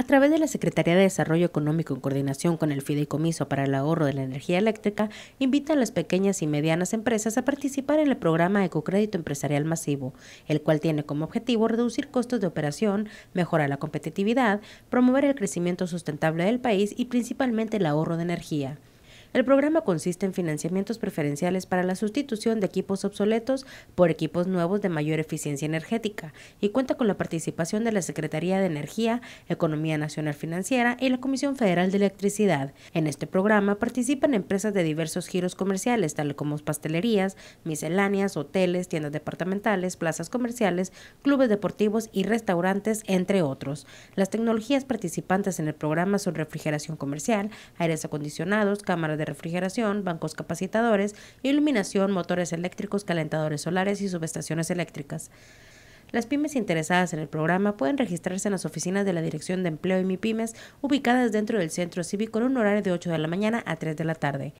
A través de la Secretaría de Desarrollo Económico en coordinación con el Fideicomiso para el Ahorro de la Energía Eléctrica, invita a las pequeñas y medianas empresas a participar en el programa Ecocrédito Empresarial Masivo, el cual tiene como objetivo reducir costos de operación, mejorar la competitividad, promover el crecimiento sustentable del país y principalmente el ahorro de energía. El programa consiste en financiamientos preferenciales para la sustitución de equipos obsoletos por equipos nuevos de mayor eficiencia energética y cuenta con la participación de la Secretaría de Energía, Economía Nacional Financiera y la Comisión Federal de Electricidad. En este programa participan empresas de diversos giros comerciales, tales como pastelerías, misceláneas, hoteles, tiendas departamentales, plazas comerciales, clubes deportivos y restaurantes, entre otros. Las tecnologías participantes en el programa son refrigeración comercial, aires acondicionados, cámaras de refrigeración, bancos capacitadores, iluminación, motores eléctricos, calentadores solares y subestaciones eléctricas. Las pymes interesadas en el programa pueden registrarse en las oficinas de la Dirección de Empleo y MIPYMES ubicadas dentro del Centro Cívico en un horario de 8 de la mañana a 3 de la tarde.